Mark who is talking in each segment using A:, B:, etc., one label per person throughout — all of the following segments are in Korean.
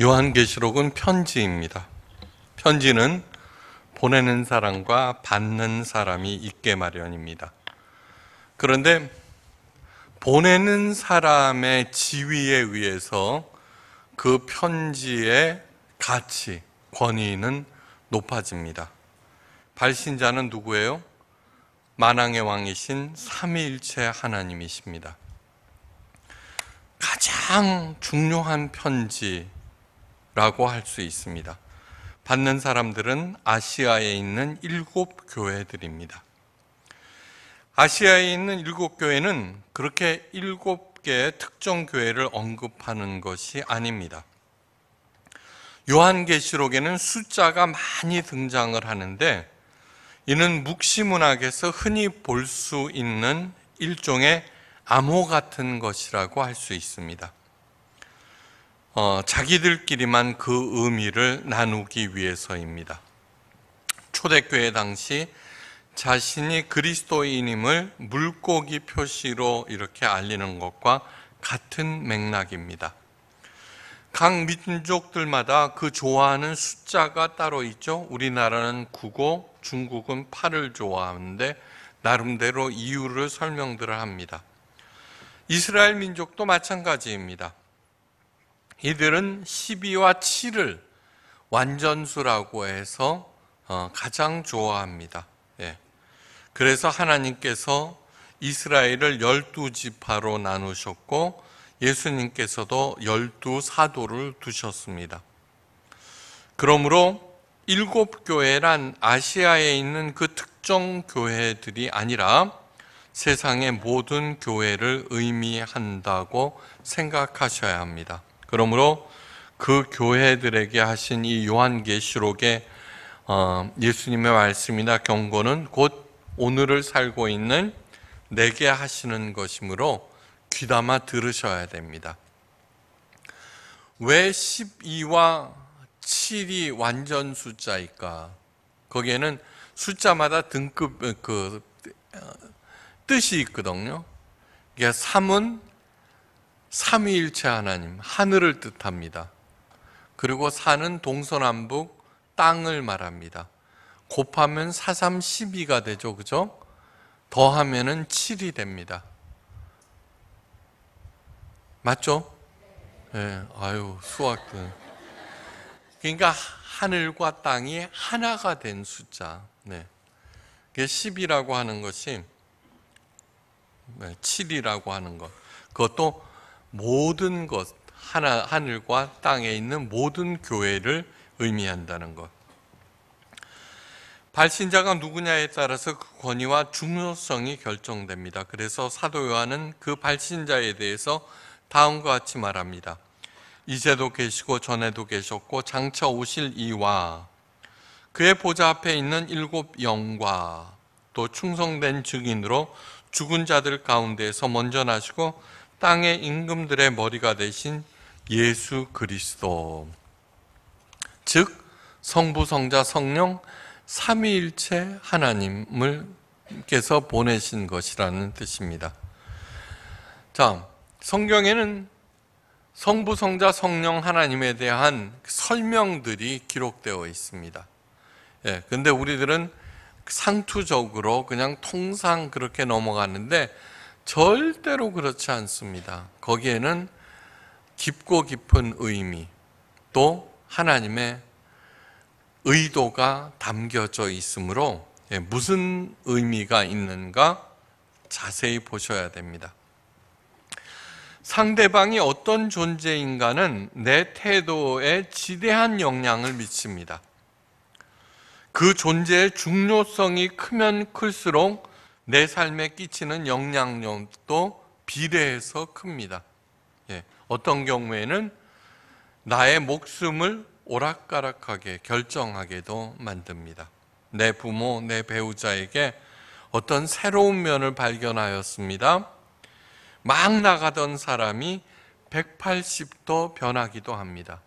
A: 요한계시록은 편지입니다. 편지는 보내는 사람과 받는 사람이 있게 마련입니다. 그런데 보내는 사람의 지위에 의해서 그 편지의 가치, 권위는 높아집니다. 발신자는 누구예요? 만왕의 왕이신 삼위일체 하나님이십니다. 가장 중요한 편지, 라고 할 수 있습니다. 받는 사람들은 아시아에 있는 일곱 교회들입니다. 아시아에 있는 일곱 교회는 그렇게 일곱 개의 특정 교회를 언급하는 것이 아닙니다. 요한계시록에는 숫자가 많이 등장을 하는데 이는 묵시문학에서 흔히 볼 수 있는 일종의 암호 같은 것이라고 할 수 있습니다. 어, 자기들끼리만 그 의미를 나누기 위해서입니다. 초대교회 당시 자신이 그리스도인임을 물고기 표시로 이렇게 알리는 것과 같은 맥락입니다. 각 민족들마다 그 좋아하는 숫자가 따로 있죠. 우리나라는 9고 중국은 8을 좋아하는데 나름대로 이유를 설명들을 합니다. 이스라엘 민족도 마찬가지입니다. 이들은 12와 7을 완전수라고 해서 어, 가장 좋아합니다. 예. 그래서 하나님께서 이스라엘을 열두 지파로 나누셨고 예수님께서도 열두 사도를 두셨습니다. 그러므로 일곱 교회란 아시아에 있는 그 특정 교회들이 아니라 세상의 모든 교회를 의미한다고 생각하셔야 합니다. 그러므로 그 교회들에게 하신 이요한계시록에 어, 예수님의 말씀이나 경고는 곧 오늘을 살고 있는 내게 하시는 것이므로 귀담아 들으셔야 됩니다. 왜 12와 7이 완전 숫자일까? 거기에는 숫자마다 등급 그 어, 뜻이 있거든요. 그러니까 3은 삼위일체 하나님, 하늘을 뜻합니다. 그리고 산은 동서남북 땅을 말합니다. 곱하면 4, 3, 12가 되죠. 그죠? 더하면은 7이 됩니다. 맞죠? 예, 네, 아유, 수학들. 그러니까 하늘과 땅이 하나가 된 숫자. 네. 이 10이라고 하는 것이, 7이라고 하는 것. 그것도 모든 것, 하나, 하늘과 땅에 있는 모든 교회를 의미한다는 것. 발신자가 누구냐에 따라서 그 권위와 중요성이 결정됩니다. 그래서 사도 요한은 그 발신자에 대해서 다음과 같이 말합니다. 이제도 계시고 전에도 계셨고 장차 오실 이와 그의 보좌 앞에 있는 일곱 영과 또 충성된 증인으로 죽은 자들 가운데에서 먼저 나시고 땅의 임금들의 머리가 되신 예수 그리스도 즉 성부 성자 성령 삼위일체 하나님을께서 보내신 것이라는 뜻입니다. 자, 성경에는 성부 성자 성령 하나님에 대한 설명들이 기록되어 있습니다. 예, 근데 우리들은 상투적으로 그냥 통상 그렇게 넘어가는데 절대로 그렇지 않습니다. 거기에는 깊고 깊은 의미 또 하나님의 의도가 담겨져 있으므로 예, 무슨 의미가 있는가 자세히 보셔야 됩니다. 상대방이 어떤 존재인가는 내 태도에 지대한 영향을 미칩니다. 그 존재의 중요성이 크면 클수록 내 삶에 끼치는 영향력도 비례해서 큽니다. 예, 어떤 경우에는 나의 목숨을 오락가락하게 결정하게도 만듭니다. 내 부모, 내 배우자에게 어떤 새로운 면을 발견하였습니다. 막 나가던 사람이 180도 변하기도 합니다.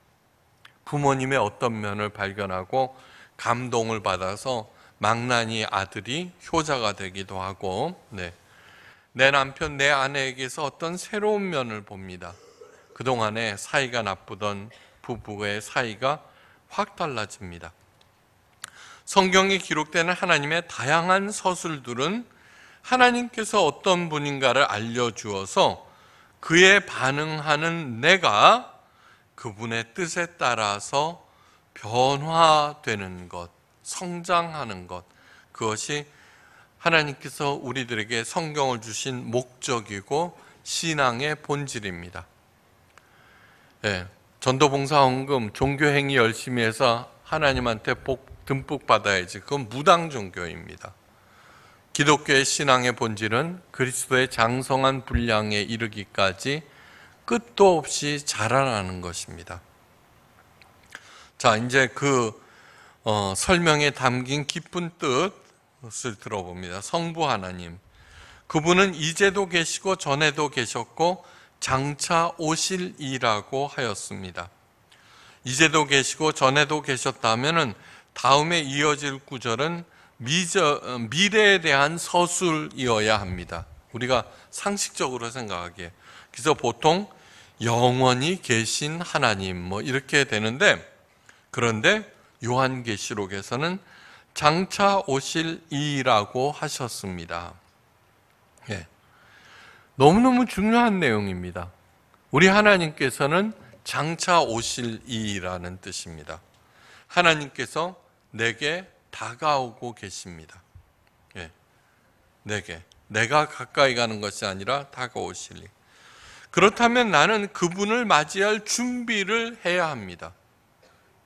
A: 부모님의 어떤 면을 발견하고 감동을 받아서 망나니 아들이 효자가 되기도 하고 네. 내 남편, 내 아내에게서 어떤 새로운 면을 봅니다. 그동안에 사이가 나쁘던 부부의 사이가 확 달라집니다. 성경에 기록되는 하나님의 다양한 서술들은 하나님께서 어떤 분인가를 알려주어서 그에 반응하는 내가 그분의 뜻에 따라서 변화되는 것, 성장하는 것 그것이 하나님께서 우리들에게 성경을 주신 목적이고 신앙의 본질입니다. 예, 전도 봉사 헌금 종교 행위 열심히 해서 하나님한테 복 듬뿍 받아야지. 그건 무당 종교입니다. 기독교의 신앙의 본질은 그리스도의 장성한 분량에 이르기까지 끝도 없이 자라나는 것입니다. 자, 이제 그 어, 설명에 담긴 깊은 뜻을 들어봅니다. 성부 하나님. 그분은 이제도 계시고 전에도 계셨고 장차 오실 이라고 하였습니다. 이제도 계시고 전에도 계셨다면은 다음에 이어질 구절은 미저, 미래에 대한 서술이어야 합니다. 우리가 상식적으로 생각하기에. 그래서 보통 영원히 계신 하나님 뭐 이렇게 되는데 그런데 요한계시록에서는 장차 오실 이라고 하셨습니다. 예. 너무너무 중요한 내용입니다. 우리 하나님께서는 장차 오실 이라는 뜻입니다. 하나님께서 내게 다가오고 계십니다. 예. 내게. 내가 가까이 가는 것이 아니라 다가오실 이. 그렇다면 나는 그분을 맞이할 준비를 해야 합니다.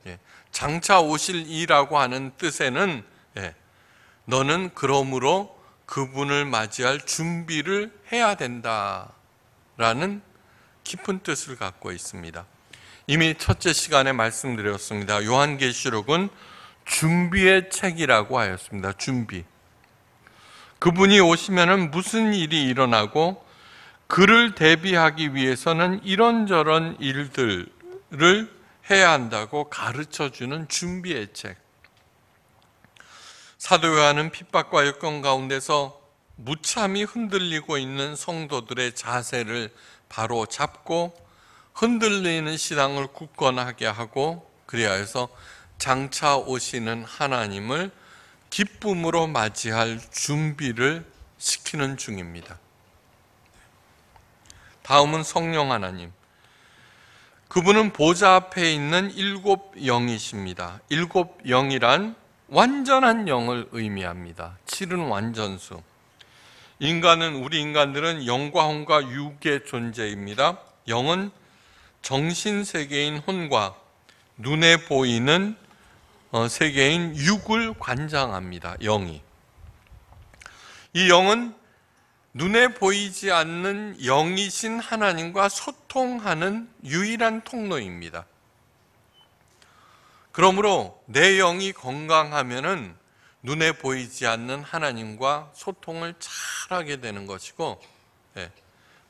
A: 예. 장차 오실 이라고 하는 뜻에는 예, 너는 그러므로 그분을 맞이할 준비를 해야 된다라는 깊은 뜻을 갖고 있습니다. 이미 첫째 시간에 말씀드렸습니다. 요한계시록은 준비의 책이라고 하였습니다. 준비. 그분이 오시면 무슨 일이 일어나고 그를 대비하기 위해서는 이런저런 일들을 해야 한다고 가르쳐 주는 준비의 책. 사도 요한은 핍박과 여건 가운데서 무참히 흔들리고 있는 성도들의 자세를 바로 잡고 흔들리는 신앙을 굳건하게 하고 그리하여서 장차 오시는 하나님을 기쁨으로 맞이할 준비를 시키는 중입니다. 다음은 성령 하나님. 그분은 보좌 앞에 있는 일곱 영이십니다. 일곱 영이란 완전한 영을 의미합니다. 7은 완전수. 인간은 우리 인간들은 영과 혼과 육의 존재입니다. 영은 정신 세계인 혼과 눈에 보이는 어, 세계인 육을 관장합니다. 영이. 이 영은 눈에 보이지 않는 영이신 하나님과 소통하는 유일한 통로입니다. 그러므로 내 영이 건강하면 눈에 보이지 않는 하나님과 소통을 잘하게 되는 것이고, 예,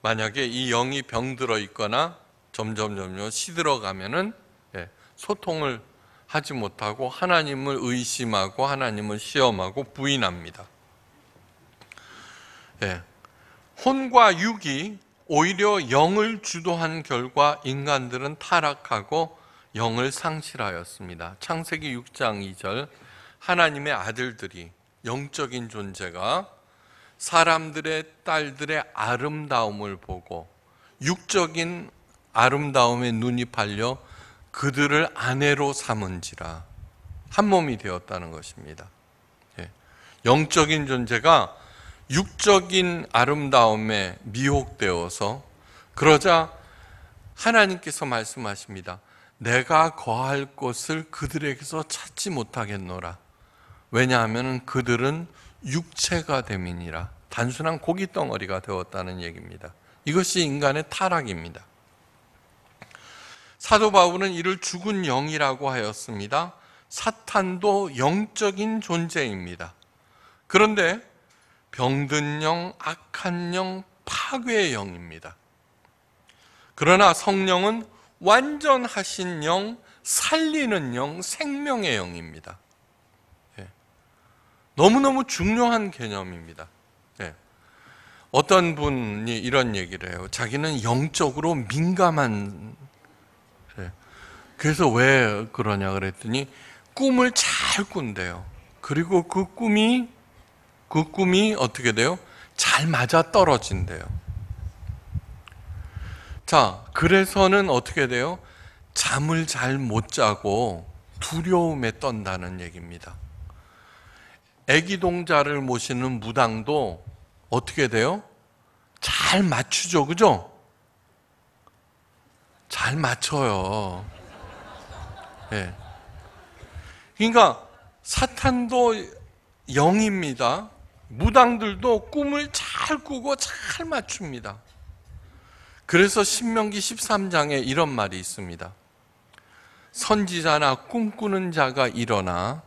A: 만약에 이 영이 병들어 있거나 점점 점점 시들어가면 예, 소통을 하지 못하고 하나님을 의심하고 하나님을 시험하고 부인합니다. 예, 혼과 육이 오히려 영을 주도한 결과 인간들은 타락하고 영을 상실하였습니다. 창세기 6장 2절 하나님의 아들들이 영적인 존재가 사람들의 딸들의 아름다움을 보고 육적인 아름다움에 눈이 팔려 그들을 아내로 삼은지라 한 몸이 되었다는 것입니다. 예. 영적인 존재가 육적인 아름다움에 미혹되어서 그러자 하나님께서 말씀하십니다. 내가 거할 곳을 그들에게서 찾지 못하겠노라. 왜냐하면 그들은 육체가 됨이니라. 단순한 고기 덩어리가 되었다는 얘기입니다. 이것이 인간의 타락입니다. 사도 바울은 이를 죽은 영이라고 하였습니다. 사탄도 영적인 존재입니다. 그런데 병든 영, 악한 영, 파괴의 영입니다. 그러나 성령은 완전하신 영, 살리는 영, 생명의 영입니다. 예. 너무너무 중요한 개념입니다. 예. 어떤 분이 이런 얘기를 해요. 자기는 영적으로 민감한, 예. 그래서 왜 그러냐 그랬더니 꿈을 잘 꾼대요. 그리고 그 꿈이 그 꿈이 어떻게 돼요? 잘 맞아 떨어진대요. 자, 그래서는 어떻게 돼요? 잠을 잘 못 자고 두려움에 떤다는 얘기입니다. 애기 동자를 모시는 무당도 어떻게 돼요? 잘 맞추죠, 그죠? 잘 맞춰요. 예. 네. 그러니까 사탄도 영입니다. 무당들도 꿈을 잘 꾸고 잘 맞춥니다. 그래서 신명기 13장에 이런 말이 있습니다. 선지자나 꿈꾸는 자가 일어나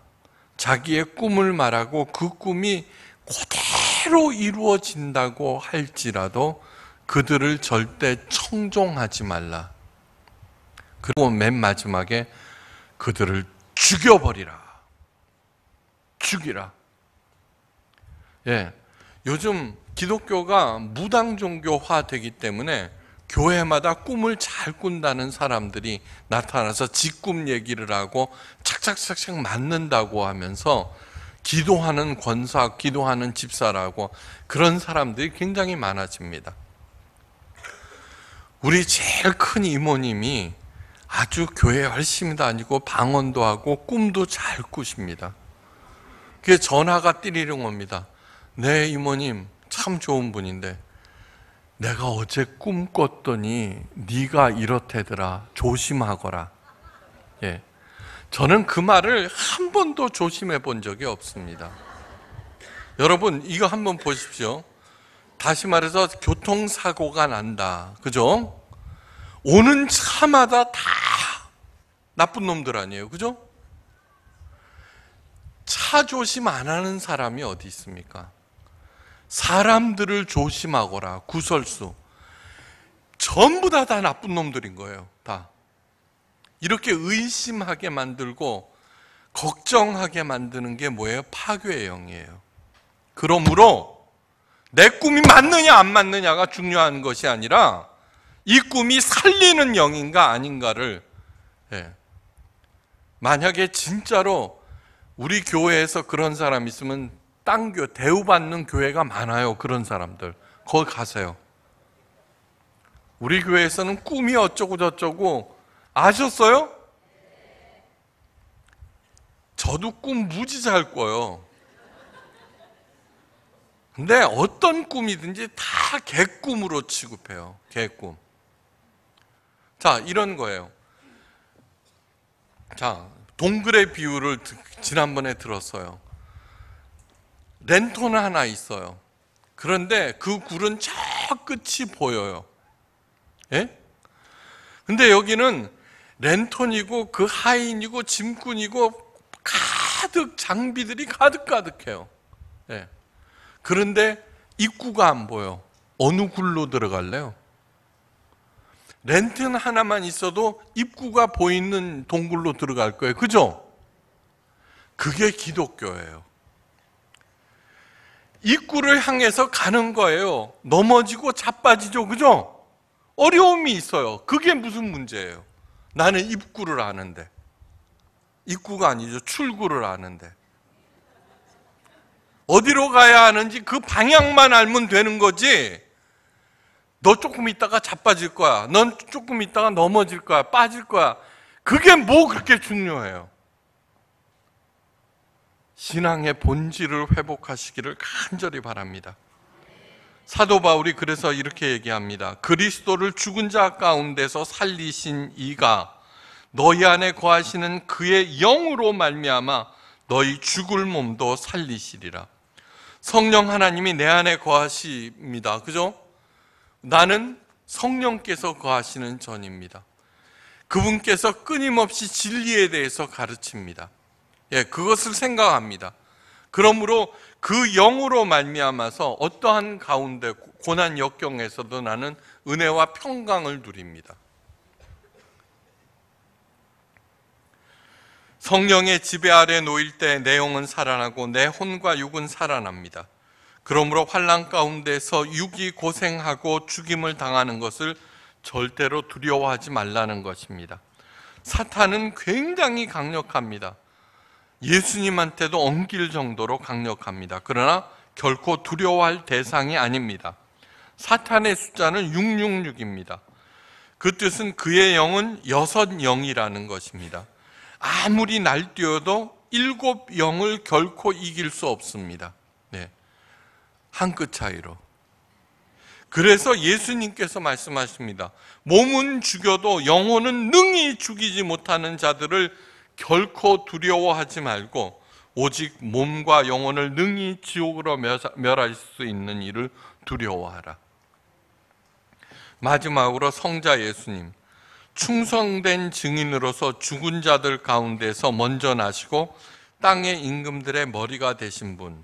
A: 자기의 꿈을 말하고 그 꿈이 그대로 이루어진다고 할지라도 그들을 절대 청종하지 말라. 그리고 맨 마지막에 그들을 죽여버리라. 죽이라. 예. 요즘 기독교가 무당 종교화 되기 때문에 교회마다 꿈을 잘 꾼다는 사람들이 나타나서 직꿈 얘기를 하고 착착착착 맞는다고 하면서 기도하는 권사, 기도하는 집사라고 그런 사람들이 굉장히 많아집니다. 우리 제일 큰 이모님이 아주 교회 열심히 다니고 방언도 하고 꿈도 잘 꾸십니다. 그게 전화가 띠리는 겁니다. 내 네, 이모님 참 좋은 분인데 내가 어제 꿈꿨더니 네가 이렇대더라 조심하거라. 예, 저는 그 말을 한 번도 조심해 본 적이 없습니다. 여러분 이거 한 번 보십시오. 다시 말해서 교통사고가 난다. 그죠? 오는 차마다 다 나쁜 놈들 아니에요. 그죠? 차 조심 안 하는 사람이 어디 있습니까? 사람들을 조심하거라. 구설수. 전부 다, 다 나쁜 놈들인 거예요. 다. 이렇게 의심하게 만들고 걱정하게 만드는 게 뭐예요? 파괴의 영이에요. 그러므로 내 꿈이 맞느냐 안 맞느냐가 중요한 것이 아니라 이 꿈이 살리는 영인가 아닌가를 예. 만약에 진짜로 우리 교회에서 그런 사람 있으면 딴교 대우받는 교회가 많아요. 그런 사람들. 거기 가세요. 우리 교회에서는 꿈이 어쩌고 저쩌고 아셨어요? 저도 꿈 무지 잘 꿔요. 근데 어떤 꿈이든지 다 개꿈으로 취급해요. 개꿈. 자, 이런 거예요. 자, 동글의 비유를 지난번에 들었어요. 랜턴 하나 있어요. 그런데 그 굴은 저 끝이 보여요. 예? 근데 여기는 랜턴이고 그 하인이고 짐꾼이고 가득 장비들이 가득가득해요. 예. 그런데 입구가 안 보여. 어느 굴로 들어갈래요? 랜턴 하나만 있어도 입구가 보이는 동굴로 들어갈 거예요. 그죠? 그게 기독교예요. 입구를 향해서 가는 거예요. 넘어지고 자빠지죠. 그죠? 어려움이 있어요. 그게 무슨 문제예요? 나는 입구를 아는데. 입구가 아니죠. 출구를 아는데. 어디로 가야 하는지 그 방향만 알면 되는 거지. 너 조금 있다가 자빠질 거야. 넌 조금 있다가 넘어질 거야. 빠질 거야. 그게 뭐 그렇게 중요해요? 신앙의 본질을 회복하시기를 간절히 바랍니다. 사도 바울이 그래서 이렇게 얘기합니다. 그리스도를 죽은 자 가운데서 살리신 이가 너희 안에 거하시는 그의 영으로 말미암아 너희 죽을 몸도 살리시리라. 성령 하나님이 내 안에 거하십니다. 그죠? 나는 성령께서 거하시는 전입니다. 그분께서 끊임없이 진리에 대해서 가르칩니다. 예, 그것을 생각합니다. 그러므로 그 영으로 말미암아서 어떠한 가운데 고난 역경에서도 나는 은혜와 평강을 누립니다. 성령의 지배 아래 놓일 때 내 영은 살아나고 내 혼과 육은 살아납니다. 그러므로 환란 가운데서 육이 고생하고 죽임을 당하는 것을 절대로 두려워하지 말라는 것입니다. 사탄은 굉장히 강력합니다. 예수님한테도 엉길 정도로 강력합니다. 그러나 결코 두려워할 대상이 아닙니다. 사탄의 숫자는 666입니다. 그 뜻은 그의 영은 여섯 영이라는 것입니다. 아무리 날뛰어도 일곱 영을 결코 이길 수 없습니다. 네. 한 끗 차이로. 그래서 예수님께서 말씀하십니다. 몸은 죽여도 영혼은 능히 죽이지 못하는 자들을 결코 두려워하지 말고 오직 몸과 영혼을 능히 지옥으로 멸할 수 있는 일을 두려워하라. 마지막으로 성자 예수님, 충성된 증인으로서 죽은 자들 가운데서 먼저 나시고 땅의 임금들의 머리가 되신 분.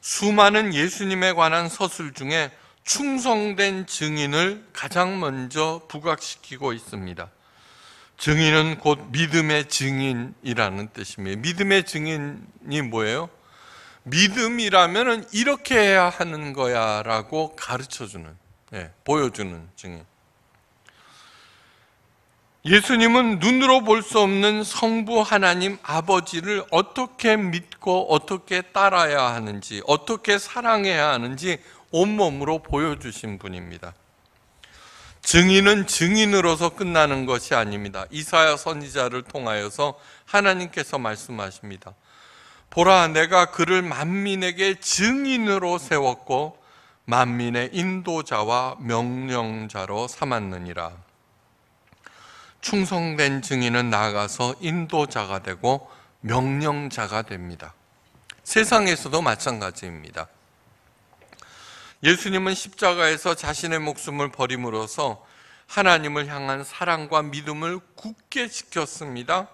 A: 수많은 예수님에 관한 서술 중에 충성된 증인을 가장 먼저 부각시키고 있습니다. 증인은 곧 믿음의 증인이라는 뜻입니다. 믿음의 증인이 뭐예요? 믿음이라면 이렇게 해야 하는 거야라고 가르쳐 주는, 예, 보여주는 증인. 예수님은 눈으로 볼 수 없는 성부 하나님 아버지를 어떻게 믿고 어떻게 따라야 하는지, 어떻게 사랑해야 하는지 온몸으로 보여주신 분입니다. 증인은 증인으로서 끝나는 것이 아닙니다. 이사야 선지자를 통하여서 하나님께서 말씀하십니다. 보라 내가 그를 만민에게 증인으로 세웠고 만민의 인도자와 명령자로 삼았느니라. 충성된 증인은 나아가서 인도자가 되고 명령자가 됩니다. 세상에서도 마찬가지입니다. 예수님은 십자가에서 자신의 목숨을 버림으로써 하나님을 향한 사랑과 믿음을 굳게 지켰습니다.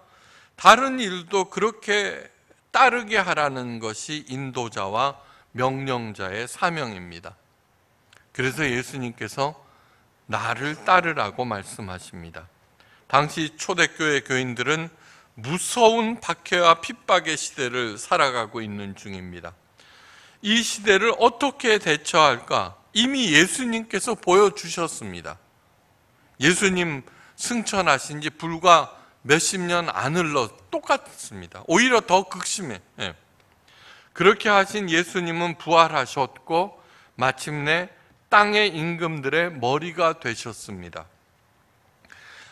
A: 다른 일도 그렇게 따르게 하라는 것이 인도자와 명령자의 사명입니다. 그래서 예수님께서 나를 따르라고 말씀하십니다. 당시 초대교회 교인들은 무서운 박해와 핍박의 시대를 살아가고 있는 중입니다. 이 시대를 어떻게 대처할까? 이미 예수님께서 보여주셨습니다. 예수님 승천하신 지 불과 몇십 년 안 흘러 똑같습니다. 오히려 더 극심해. 예. 그렇게 하신 예수님은 부활하셨고, 마침내 땅의 임금들의 머리가 되셨습니다.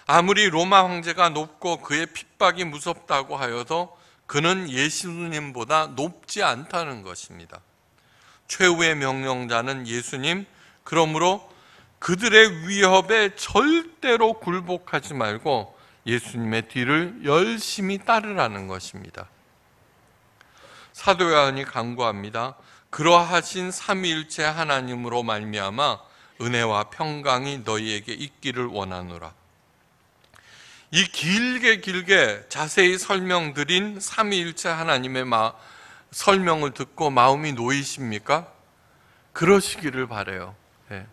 A: 아무리 로마 황제가 높고 그의 핍박이 무섭다고 하여도 그는 예수님보다 높지 않다는 것입니다. 최후의 명령자는 예수님. 그러므로 그들의 위협에 절대로 굴복하지 말고 예수님의 뒤를 열심히 따르라는 것입니다. 사도 요한이 강구합니다. 그러하신 삼위일체 하나님으로 말미암아 은혜와 평강이 너희에게 있기를 원하노라. 이 길게 길게 자세히 설명드린 삼위일체 하나님의 마, 설명을 듣고 마음이 놓이십니까? 그러시기를 바래요. 네.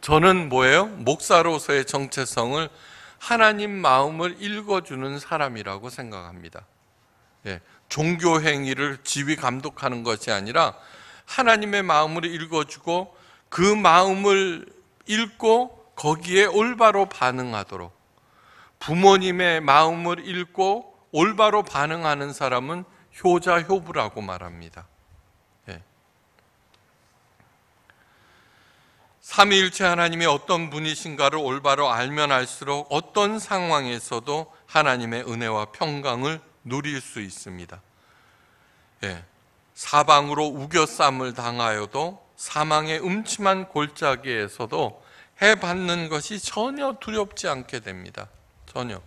A: 저는 뭐예요? 목사로서의 정체성을 하나님 마음을 읽어주는 사람이라고 생각합니다. 예, 종교 행위를 지휘 감독하는 것이 아니라 하나님의 마음을 읽어주고 그 마음을 읽고 거기에 올바로 반응하도록 부모님의 마음을 읽고 올바로 반응하는 사람은 효자 효부라고 말합니다. 예. 삼위일체 하나님이 어떤 분이신가를 올바로 알면 알수록 어떤 상황에서도 하나님의 은혜와 평강을 누릴 수 있습니다. 예. 사방으로 우겨쌈을 당하여도 사망의 음침한 골짜기에서도 해받는 것이 전혀 두렵지 않게 됩니다. 전혀.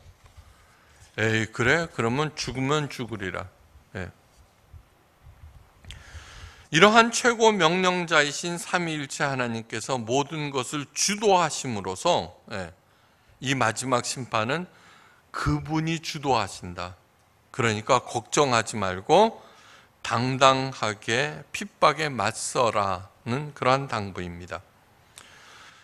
A: 에이, 그래? 그러면 죽으면 죽으리라. 예. 이러한 최고 명령자이신 삼위일체 하나님께서 모든 것을 주도하심으로써 예. 이 마지막 심판은 그분이 주도하신다. 그러니까 걱정하지 말고 당당하게 핍박에 맞서라는 그러한 당부입니다.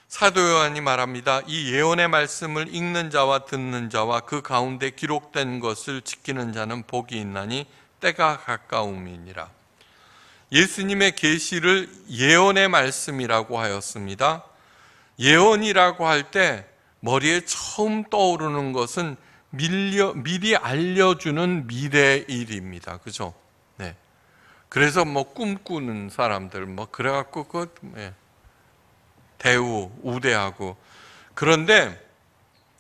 A: 사도 요한이 말합니다. 이 예언의 말씀을 읽는 자와 듣는 자와 그 가운데 기록된 것을 지키는 자는 복이 있나니 때가 가까움이니라. 예수님의 계시를 예언의 말씀이라고 하였습니다. 예언이라고 할 때 머리에 처음 떠오르는 것은 밀려, 미리 알려주는 미래 일입니다. 그죠? 네. 그래서 뭐 꿈꾸는 사람들, 뭐 그래갖고 그 네. 대우, 우대하고. 그런데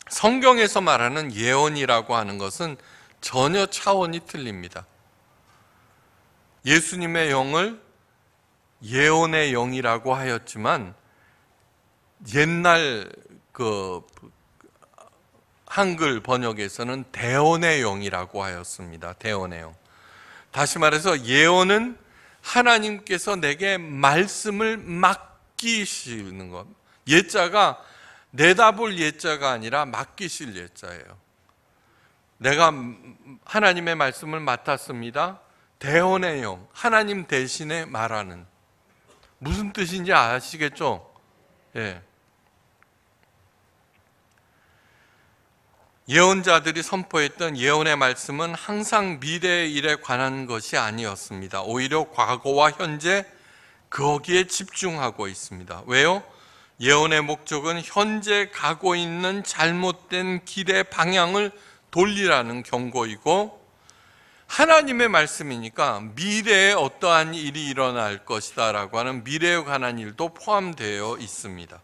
A: 성경에서 말하는 예언이라고 하는 것은 전혀 차원이 틀립니다. 예수님의 영을 예언의 영이라고 하였지만 옛날 그 한글 번역에서는 대언의 영이라고 하였습니다. 대언의 영. 다시 말해서 예언은 하나님께서 내게 말씀을 맡기시는 것. 예자가 내다볼 예자가 아니라 맡기실 예자예요. 내가 음, 음, 하나님의 말씀을 맡았습니다. 대원의 영, 하나님 대신에 말하는 무슨 뜻인지 아시겠죠? 예. 예언자들이 선포했던 예언의 말씀은 항상 미래의 일에 관한 것이 아니었습니다. 오히려 과거와 현재 거기에 집중하고 있습니다. 왜요? 예언의 목적은 현재 가고 있는 잘못된 길의 방향을 돌리라는 경고이고 하나님의 말씀이니까 미래에 어떠한 일이 일어날 것이다라고 하는 미래에 관한 일도 포함되어 있습니다.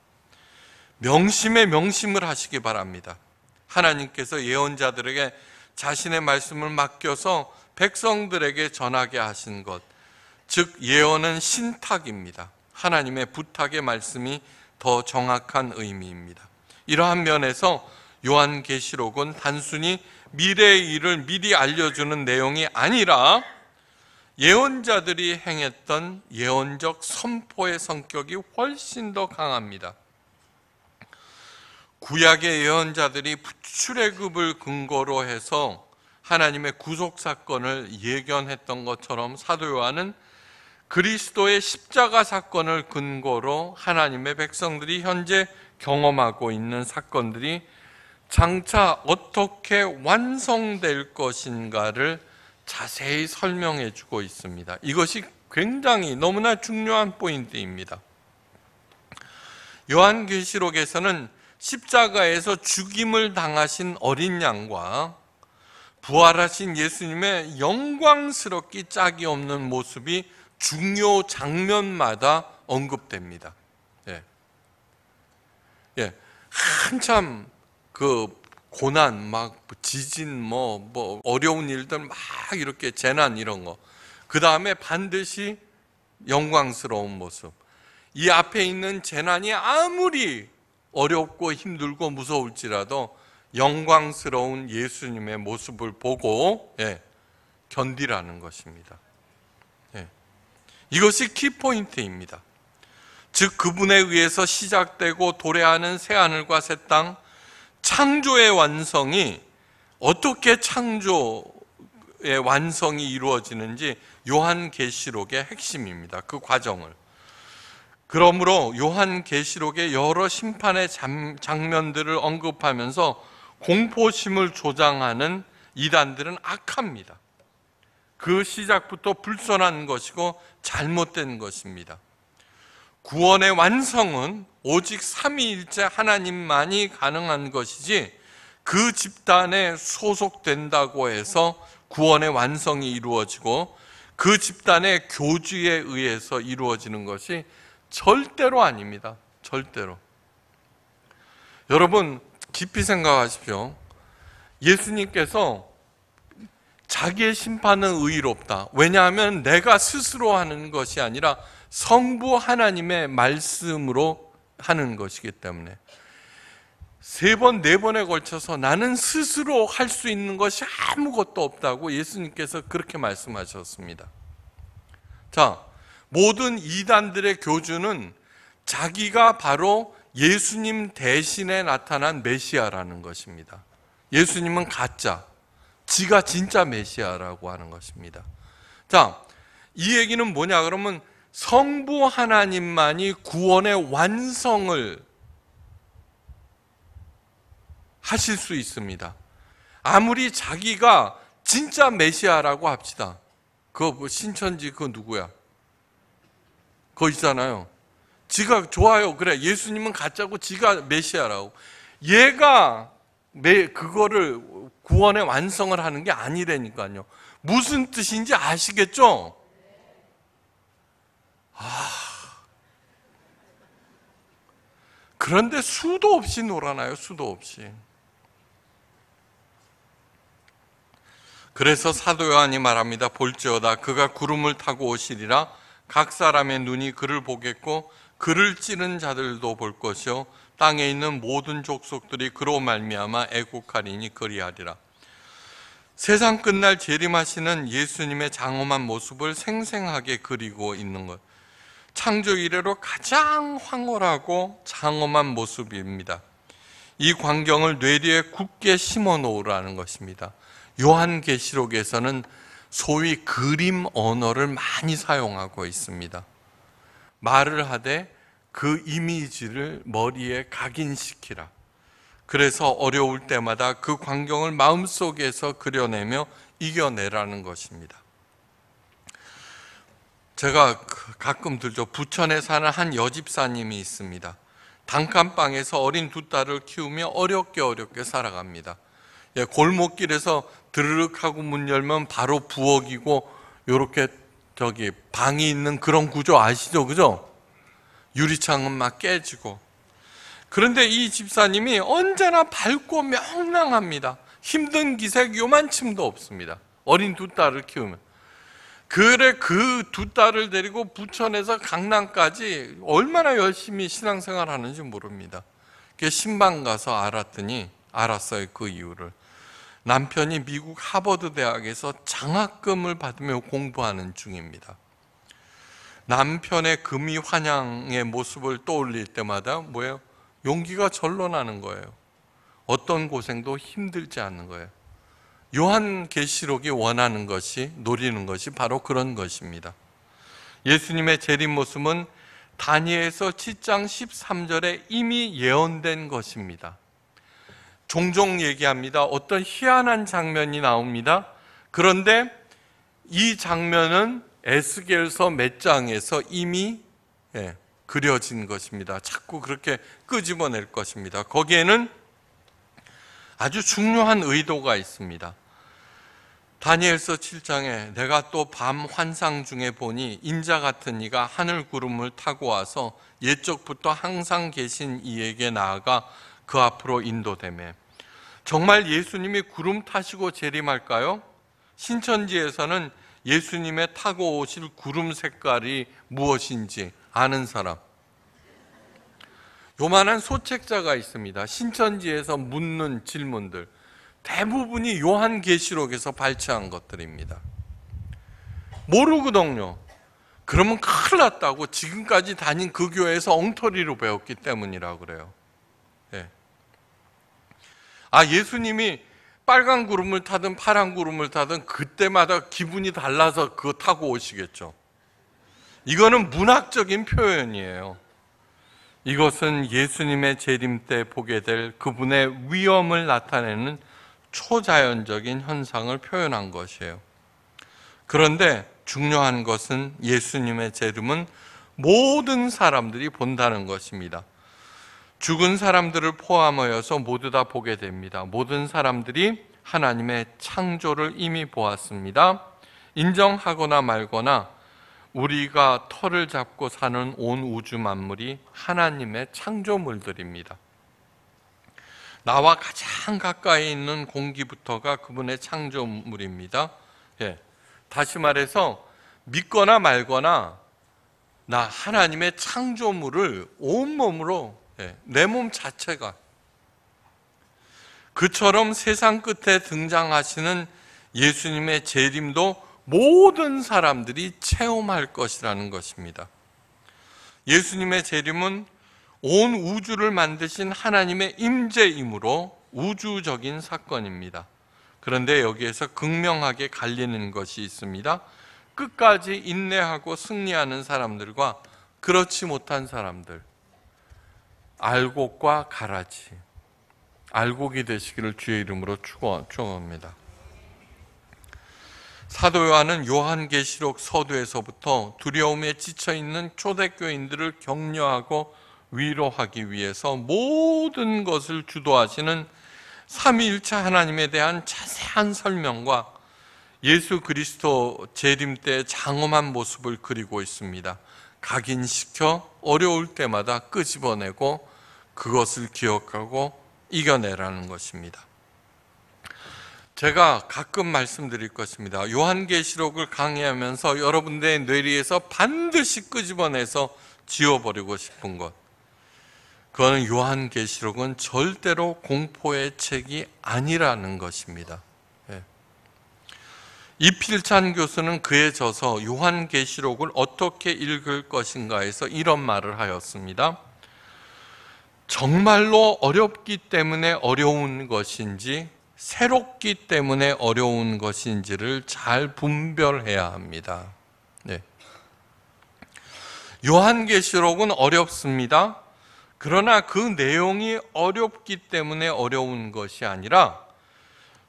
A: 명심에 명심을 하시기 바랍니다. 하나님께서 예언자들에게 자신의 말씀을 맡겨서 백성들에게 전하게 하신 것. 즉, 예언은 신탁입니다. 하나님의 부탁의 말씀이 더 정확한 의미입니다. 이러한 면에서 요한계시록은 단순히 미래의 일을 미리 알려주는 내용이 아니라 예언자들이 행했던 예언적 선포의 성격이 훨씬 더 강합니다. 구약의 예언자들이 출애굽을 근거로 해서 하나님의 구속 사건을 예견했던 것처럼 사도 요한은 그리스도의 십자가 사건을 근거로 하나님의 백성들이 현재 경험하고 있는 사건들이 장차 어떻게 완성될 것인가를 자세히 설명해 주고 있습니다. 이것이 굉장히 너무나 중요한 포인트입니다. 요한계시록에서는 십자가에서 죽임을 당하신 어린 양과 부활하신 예수님의 영광스럽기 짝이 없는 모습이 중요 장면마다 언급됩니다. 예. 예. 한참 그 고난, 막 지진, 뭐, 뭐, 어려운 일들 막 이렇게 재난 이런 거. 그 다음에 반드시 영광스러운 모습. 이 앞에 있는 재난이 아무리 어렵고 힘들고 무서울지라도 영광스러운 예수님의 모습을 보고 예, 견디라는 것입니다. 예. 이것이 키포인트입니다. 즉 그분에 의해서 시작되고 도래하는 새하늘과 새땅 창조의 완성이 어떻게 창조의 완성이 이루어지는지 요한계시록의 핵심입니다. 그 과정을. 그러므로 요한계시록의 여러 심판의 장면들을 언급하면서 공포심을 조장하는 이단들은 악합니다. 그 시작부터 불선한 것이고 잘못된 것입니다. 구원의 완성은 오직 삼위일체 하나님만이 가능한 것이지 그 집단에 소속된다고 해서 구원의 완성이 이루어지고 그 집단의 교주에 의해서 이루어지는 것이 절대로 아닙니다. 절대로. 여러분, 깊이 생각하십시오. 예수님께서 자기의 심판은 의롭다. 왜냐하면 내가 스스로 하는 것이 아니라 성부 하나님의 말씀으로 하는 것이기 때문에 세 번, 네 번에 걸쳐서 나는 스스로 할 수 있는 것이 아무것도 없다고 예수님께서 그렇게 말씀하셨습니다. 자, 모든 이단들의 교주는 자기가 바로 예수님 대신에 나타난 메시아라는 것입니다. 예수님은 가짜, 지가 진짜 메시아라고 하는 것입니다. 자, 이 얘기는 뭐냐 그러면 성부 하나님만이 구원의 완성을 하실 수 있습니다. 아무리 자기가 진짜 메시아라고 합시다. 그거 신천지 그 누구야? 거 있잖아요. 지가 좋아요. 그래. 예수님은 가짜고 지가 메시아라고. 얘가 매 그거를 구원의 완성을 하는 게 아니라니까요. 무슨 뜻인지 아시겠죠? 아, 그런데 수도 없이 놀아나요, 수도 없이. 그래서 사도 요한이 말합니다. 볼지어다 그가 구름을 타고 오시리라 각 사람의 눈이 그를 보겠고 그를 찌른 자들도 볼 것이요 땅에 있는 모든 족속들이 그로 말미암아 애곡하리니 그리하리라. 세상 끝날 재림하시는 예수님의 장엄한 모습을 생생하게 그리고 있는 것. 창조 이래로 가장 황홀하고 장엄한 모습입니다. 이 광경을 뇌리에 굳게 심어 놓으라는 것입니다. 요한계시록에서는 소위 그림 언어를 많이 사용하고 있습니다. 말을 하되 그 이미지를 머리에 각인시키라. 그래서 어려울 때마다 그 광경을 마음속에서 그려내며 이겨내라는 것입니다. 제가 그 가끔 들죠. 부천에 사는 한 여집사님이 있습니다. 단칸방에서 어린 두 딸을 키우며 어렵게 어렵게 살아갑니다. 예, 골목길에서 드르륵 하고 문 열면 바로 부엌이고 요렇게 저기 방이 있는 그런 구조 아시죠? 그죠? 유리창은 막 깨지고. 그런데 이 집사님이 언제나 밝고 명랑합니다. 힘든 기색 요만침도 없습니다. 어린 두 딸을 키우면. 그래 그 두 딸을 데리고 부천에서 강남까지 얼마나 열심히 신앙생활 하는지 모릅니다. 신방 가서 알았더니 알았어요 그 이유를 남편이 미국 하버드 대학에서 장학금을 받으며 공부하는 중입니다. 남편의 금이 환향의 모습을 떠올릴 때마다 뭐예요? 용기가 절로 나는 거예요. 어떤 고생도 힘들지 않는 거예요. 요한계시록이 원하는 것이 노리는 것이 바로 그런 것입니다. 예수님의 재림 모습은 다니엘서 7장 13절에 이미 예언된 것입니다. 종종 얘기합니다. 어떤 희한한 장면이 나옵니다. 그런데 이 장면은 에스겔서 몇 장에서 이미 예, 그려진 것입니다. 자꾸 그렇게 끄집어낼 것입니다. 거기에는 아주 중요한 의도가 있습니다. 다니엘서 7장에 내가 또 밤 환상 중에 보니 인자 같은 이가 하늘 구름을 타고 와서 옛적부터 항상 계신 이에게 나아가 그 앞으로 인도됨에 정말 예수님이 구름 타시고 재림할까요? 신천지에서는 예수님의 타고 오실 구름 색깔이 무엇인지 아는 사람. 요만한 소책자가 있습니다. 신천지에서 묻는 질문들. 대부분이 요한계시록에서 발췌한 것들입니다. 모르거든요. 그러면 큰일 났다고 지금까지 다닌 그 교회에서 엉터리로 배웠기 때문이라 그래요. 예. 아, 예수님이 빨간 구름을 타든 파란 구름을 타든 그때마다 기분이 달라서 그거 타고 오시겠죠. 이거는 문학적인 표현이에요. 이것은 예수님의 재림 때 보게 될 그분의 위엄을 나타내는 초자연적인 현상을 표현한 것이에요. 그런데 중요한 것은 예수님의 재림은 모든 사람들이 본다는 것입니다. 죽은 사람들을 포함하여서 모두 다 보게 됩니다. 모든 사람들이 하나님의 창조를 이미 보았습니다. 인정하거나 말거나 우리가 털을 잡고 사는 온 우주 만물이 하나님의 창조물들입니다. 나와 가장 가까이 있는 공기부터가 그분의 창조물입니다. 예. 다시 말해서 믿거나 말거나 나 하나님의 창조물을 온몸으로 예. 내 몸 자체가 그처럼 세상 끝에 등장하시는 예수님의 재림도 모든 사람들이 체험할 것이라는 것입니다. 예수님의 재림은 온 우주를 만드신 하나님의 임재이므로 우주적인 사건입니다. 그런데 여기에서 극명하게 갈리는 것이 있습니다. 끝까지 인내하고 승리하는 사람들과 그렇지 못한 사람들. 알곡과 가라지. 알곡이 되시기를 주의 이름으로 축원합니다. 사도 요한은 요한계시록 서두에서부터 두려움에 지쳐 있는 초대교인들을 격려하고 위로하기 위해서 모든 것을 주도하시는 삼위일체 하나님에 대한 자세한 설명과 예수 그리스도 재림 때 장엄한 모습을 그리고 있습니다. 각인시켜 어려울 때마다 끄집어내고 그것을 기억하고 이겨내라는 것입니다. 제가 가끔 말씀드릴 것입니다. 요한계시록을 강의하면서 여러분들의 뇌리에서 반드시 끄집어내서 지워버리고 싶은 것. 그거는 요한계시록은 절대로 공포의 책이 아니라는 것입니다. 예. 이필찬 교수는 그에 져서 요한계시록을 어떻게 읽을 것인가에서 이런 말을 하였습니다. 정말로 어렵기 때문에 어려운 것인지 새롭기 때문에 어려운 것인지를 잘 분별해야 합니다. 네. 요한계시록은 어렵습니다. 그러나 그 내용이 어렵기 때문에 어려운 것이 아니라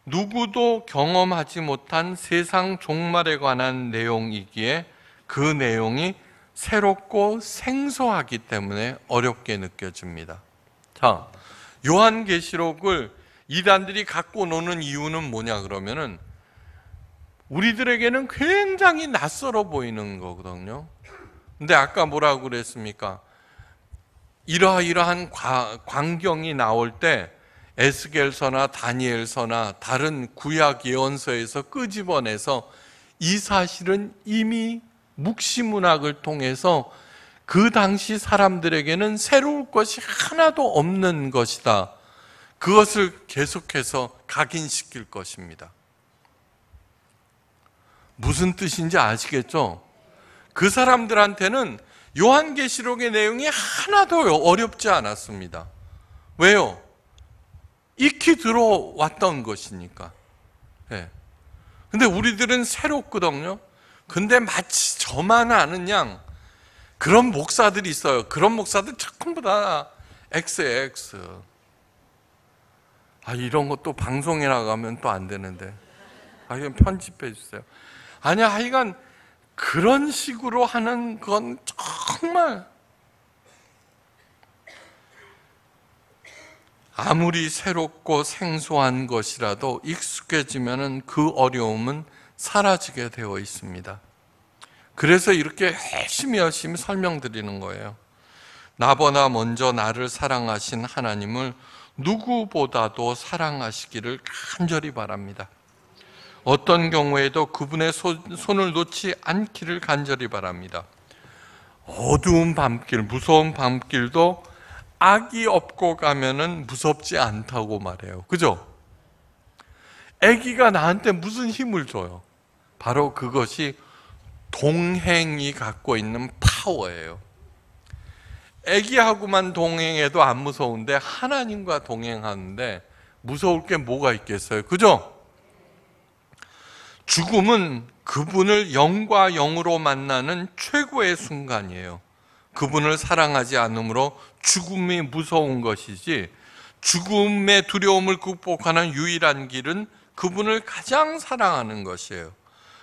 A: 누구도 경험하지 못한 세상 종말에 관한 내용이기에 그 내용이 새롭고 생소하기 때문에 어렵게 느껴집니다. 자, 요한계시록을 이단들이 갖고 노는 이유는 뭐냐 그러면은 우리들에게는 굉장히 낯설어 보이는 거거든요. 근데 아까 뭐라고 그랬습니까? 이러이러한 광경이 나올 때 에스겔서나 다니엘서나 다른 구약 예언서에서 끄집어내서 이 사실은 이미 묵시문학을 통해서 그 당시 사람들에게는 새로울 것이 하나도 없는 것이다. 그것을 계속해서 각인시킬 것입니다. 무슨 뜻인지 아시겠죠? 그 사람들한테는 요한계시록의 내용이 하나도 어렵지 않았습니다. 왜요? 익히 들어왔던 것이니까. 예. 근데 우리들은 새롭거든요. 근데 마치 저만 아는 양 그런 목사들이 있어요. 그런 목사들 전부 다 XX. 아, 이런 것도 방송에 나가면 또 안 되는데. 아, 이건 편집해 주세요. 아니 하여간 그런 식으로 하는 건 정말 아무리 새롭고 생소한 것이라도 익숙해지면 그 어려움은 사라지게 되어 있습니다. 그래서 이렇게 열심히 열심히 설명드리는 거예요. 나보다 먼저 나를 사랑하신 하나님을 누구보다도 사랑하시기를 간절히 바랍니다. 어떤 경우에도 그분의 손을 놓지 않기를 간절히 바랍니다. 어두운 밤길, 무서운 밤길도 악이 업고 가면은 무섭지 않다고 말해요. 그죠? 아기가 나한테 무슨 힘을 줘요? 바로 그것이 동행이 갖고 있는 파워예요. 애기하고만 동행해도 안 무서운데 하나님과 동행하는데 무서울 게 뭐가 있겠어요? 그죠? 죽음은 그분을 영과 영으로 만나는 최고의 순간이에요. 그분을 사랑하지 않으므로 죽음이 무서운 것이지 죽음의 두려움을 극복하는 유일한 길은 그분을 가장 사랑하는 것이에요.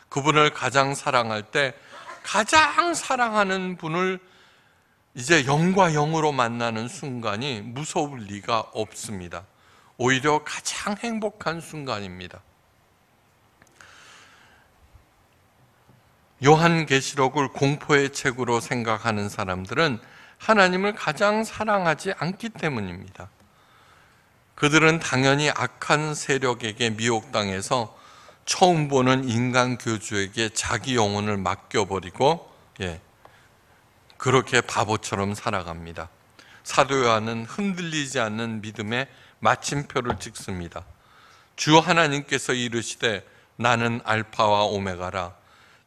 A: 그분을 가장 사랑할 때 가장 사랑하는 분을 이제 영과 영으로 만나는 순간이 무서울 리가 없습니다. 오히려 가장 행복한 순간입니다. 요한계시록을 공포의 책으로 생각하는 사람들은 하나님을 가장 사랑하지 않기 때문입니다. 그들은 당연히 악한 세력에게 미혹당해서 처음 보는 인간 교주에게 자기 영혼을 맡겨버리고 예, 그렇게 바보처럼 살아갑니다. 사도 요한은 흔들리지 않는 믿음에 마침표를 찍습니다. 주 하나님께서 이르시되 나는 알파와 오메가라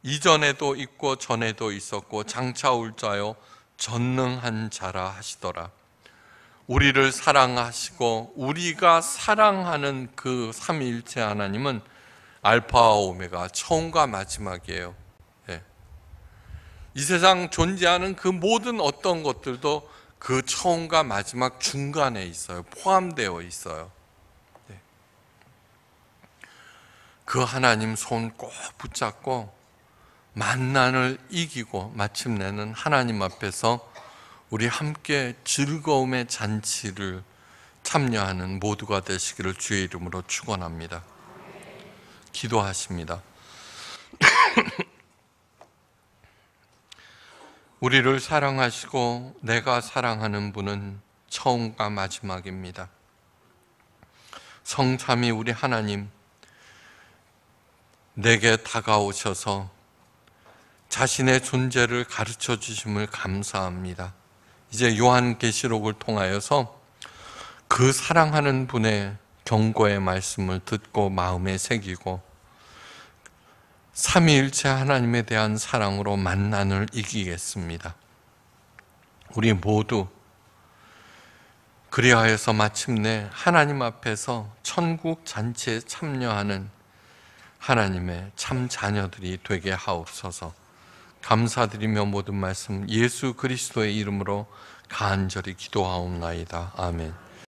A: 이전에도 있고 전에도 있었고 장차 올 자요 전능한 자라 하시더라. 우리를 사랑하시고 우리가 사랑하는 그 삼위일체 하나님은 알파와 오메가 처음과 마지막이에요. 예. 이 세상 존재하는 그 모든 어떤 것들도 그 처음과 마지막 중간에 있어요. 포함되어 있어요. 예. 그 하나님 손 꼭 붙잡고 만난을 이기고 마침내는 하나님 앞에서 우리 함께 즐거움의 잔치를 참여하는 모두가 되시기를 주의 이름으로 축원합니다. 기도하십니다. 우리를 사랑하시고 내가 사랑하는 분은 처음과 마지막입니다. 성삼이 우리 하나님 내게 다가오셔서 자신의 존재를 가르쳐 주심을 감사합니다. 이제 요한계시록을 통하여서 그 사랑하는 분의 경고의 말씀을 듣고 마음에 새기고 삼위일체 하나님에 대한 사랑으로 만난을 이기겠습니다. 우리 모두 그리하여서 마침내 하나님 앞에서 천국 잔치에 참여하는 하나님의 참 자녀들이 되게 하옵소서. 감사드리며 모든 말씀 예수 그리스도의 이름으로 간절히 기도하옵나이다. 아멘.